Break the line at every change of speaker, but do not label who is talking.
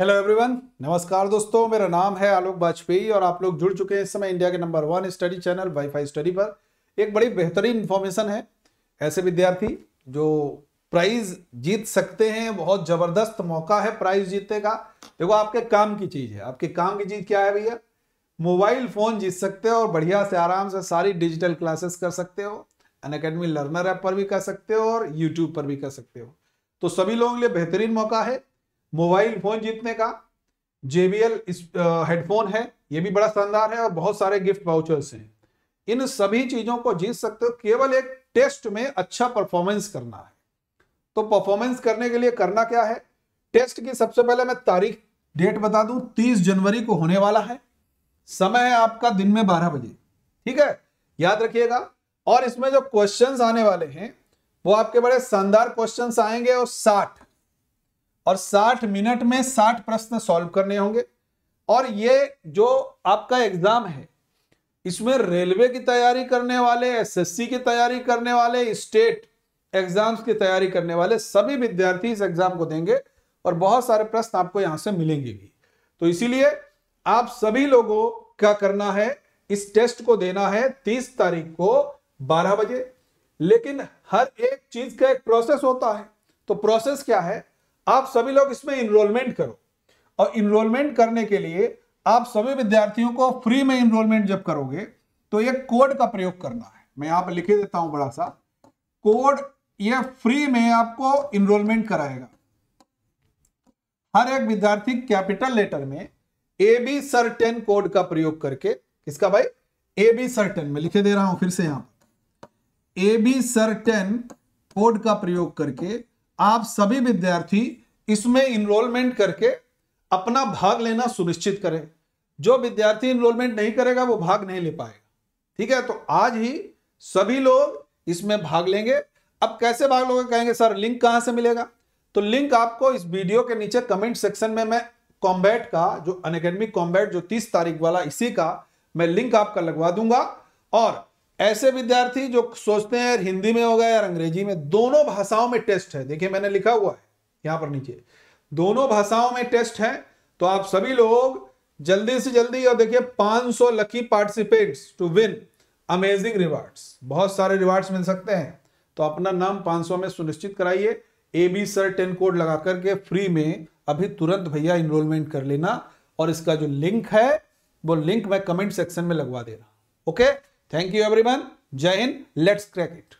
Hello everyone नमस्कार दोस्तों मेरा नाम है आलोक वाजपेयी और आप लोग जुड़ चुके हैं इस समय इंडिया के number one study channel wifi study पर एक बड़ी बेहतरीन इन्फॉर्मेशन है ऐसे विद्यार्थी जो प्राइज जीत सकते हैं बहुत ज़बरदस्त मौका है प्राइज जीतने का देखो आपके काम की चीज़ है आपके काम की चीज़ क्या है भैया मोबाइल फ़ोन जीत सकते हो और बढ़िया से आराम से सारी डिजिटल क्लासेस कर सकते हो अन लर्नर ऐप पर भी कर सकते हो और यूट्यूब पर भी कर सकते हो तो सभी लोगों के लिए बेहतरीन मौका है मोबाइल फोन जीतने का जेबीएल हेडफोन है ये भी बड़ा शानदार है और बहुत सारे गिफ्ट वाउचर्स हैं इन सभी चीजों को जीत सकते हो केवल एक टेस्ट में अच्छा परफॉर्मेंस करना है तो परफॉर्मेंस करने के लिए करना क्या है टेस्ट की सबसे पहले मैं तारीख डेट बता दूं 30 जनवरी को होने वाला है समय है आपका दिन में 12 बजे ठीक है याद रखिएगा और इसमें जो क्वेश्चंस आने वाले हैं वो आपके बड़े शानदार क्वेश्चंस आएंगे और साठ और 60 मिनट में 60 प्रश्न सॉल्व करने होंगे और ये जो आपका एग्जाम है इसमें रेलवे की तैयारी करने वाले एसएससी की तैयारी करने वाले स्टेट एग्जाम्स की तैयारी करने वाले सभी विद्यार्थी इस एग्जाम को देंगे और बहुत सारे प्रश्न आपको यहां से मिलेंगे भी तो इसीलिए आप सभी लोगों का करना है इस टेस्ट को देना है तीस तारीख को बारह बजे लेकिन हर एक चीज का एक प्रोसेस होता है तो प्रोसेस क्या है आप सभी लोग इसमें इनरोलमेंट करो और इनरोलमेंट करने के लिए आप सभी विद्यार्थियों को फ्री में इनरोलमेंट जब करोगे तो ये कोड का प्रयोग करना है मैं यहां पर लिखे देता हूं बड़ा सा कोड ये फ्री में आपको इनरोलमेंट कराएगा हर एक विद्यार्थी कैपिटल लेटर में A B sir ten code का प्रयोग करके किसका भाई ए बी सर टेन में लिखे दे रहा हूं फिर से यहां पर A B sir ten code का प्रयोग करके आप सभी विद्यार्थी इसमें इनरोलमेंट करके अपना भाग लेना सुनिश्चित करें जो विद्यार्थी इनरोलमेंट नहीं करेगा वो भाग नहीं ले पाएगा ठीक है तो आज ही सभी लोग इसमें भाग लेंगे अब कैसे भाग लोगे कहेंगे सर लिंक कहाँ से मिलेगा तो लिंक आपको इस वीडियो के नीचे कमेंट सेक्शन में मैं कॉम्बैट का जो अनकेडमी कॉम्बैट जो 30 तारीख वाला इसी का मैं लिंक आपका लगवा दूंगा और ऐसे विद्यार्थी जो सोचते हैं यार हिंदी में होगा यार अंग्रेजी में दोनों भाषाओं में टेस्ट है देखिए मैंने लिखा हुआ है यहां पर नीचे दोनों भाषाओं में टेस्ट है तो आप सभी लोग जल्दी से जल्दी और देखिए 500 lucky participants to win amazing rewards बहुत सारे रिवार्ड्स मिल सकते हैं तो अपना नाम 500 में सुनिश्चित कराइए A B sir ten code लगा करके फ्री में अभी तुरंत भैया इनरोलमेंट कर लेना और इसका जो लिंक है वो लिंक मैं कमेंट सेक्शन में लगवा दे रहा okay Thank you everyone. Jai Hind. Let's crack it.